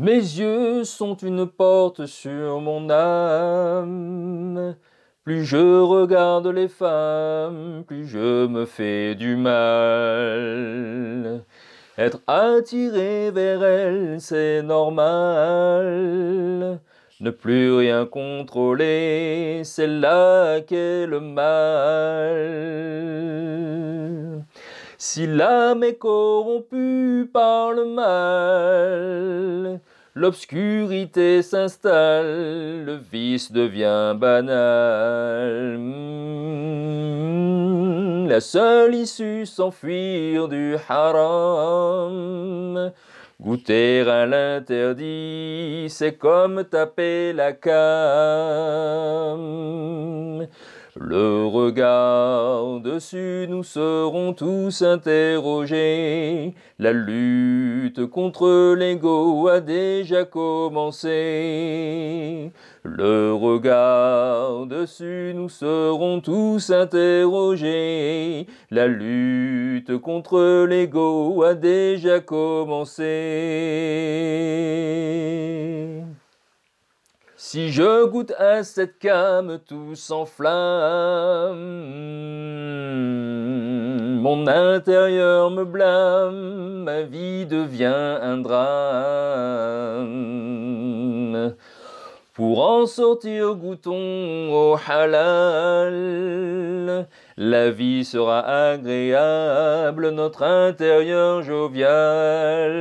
Mes yeux sont une porte sur mon âme. Plus je regarde les femmes, plus je me fais du mal. Être attiré vers elles, c'est normal. Ne plus rien contrôler, c'est là qu'est le mal. Si l'âme est corrompue par le mal, L'obscurité s'installe, le vice devient banal. Hmm, la seule issue, s'enfuir du haram. Goûter à l'interdit, c'est comme taper la cam. Le regard dessus, nous serons tous interrogés. La lutte contre l'ego a déjà commencé. Le regard dessus, nous serons tous interrogés. La lutte contre l'ego a déjà commencé. Si je goûte à cette came, tout s'enflamme. Mon intérieur me blâme, ma vie devient un drame. Pour en sortir, goûtons au halal. La vie sera agréable, notre intérieur jovial.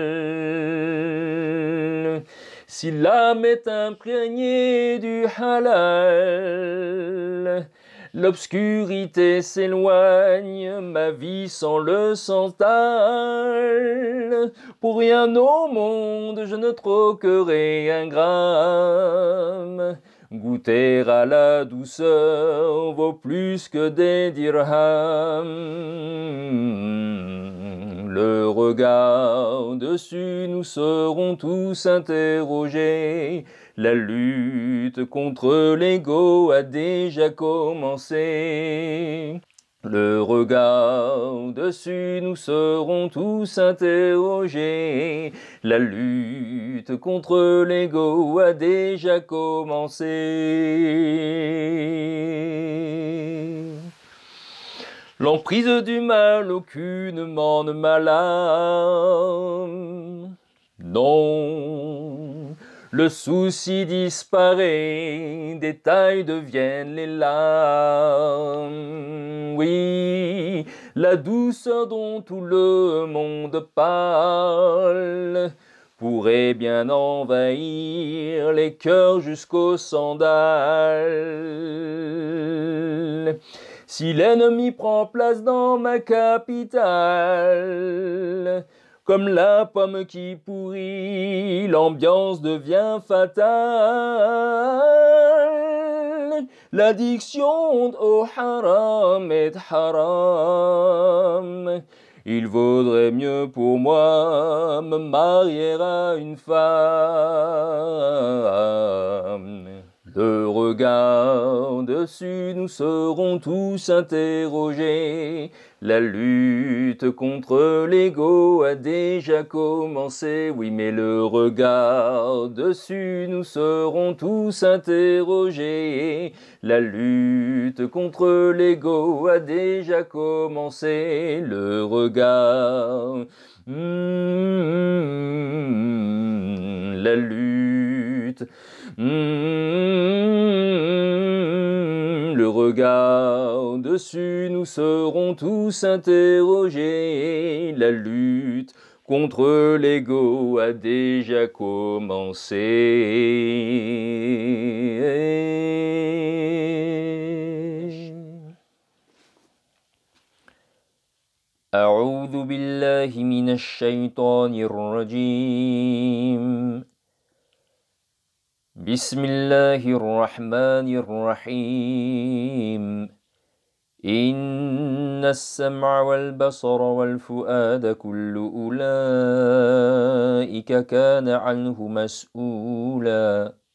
Si l'âme est imprégnée du halal, l'obscurité s'éloigne, ma vie sans le santal. Pour rien au monde je ne troquerai un gramme. Goûter à la douceur vaut plus que des dirhams le regard dessus, nous serons tous interrogés. La lutte contre l'ego a déjà commencé. Le regard dessus, nous serons tous interrogés. La lutte contre l'ego a déjà commencé. L'emprise du mal aucunement ne malade, Non, le souci disparaît, des tailles deviennent les larmes. Oui, la douceur dont tout le monde parle pourrait bien envahir les cœurs jusqu'aux sandales. Si l'ennemi prend place dans ma capitale, comme la pomme qui pourrit, l'ambiance devient fatale. L'addiction au haram est haram. Il vaudrait mieux pour moi me marier à une femme. Le regard dessus, nous serons tous interrogés. La lutte contre l'ego a déjà commencé. Oui, mais le regard dessus, nous serons tous interrogés. La lutte contre l'ego a déjà commencé. Le regard. la lutte. Hmm. le regard dessus, nous serons tous interrogés. La lutte contre l'ego a déjà commencé. بسم الله الرحمن الرحيم إن السمع والبصر والفؤاد كل أولئك كان عنه مسؤولاً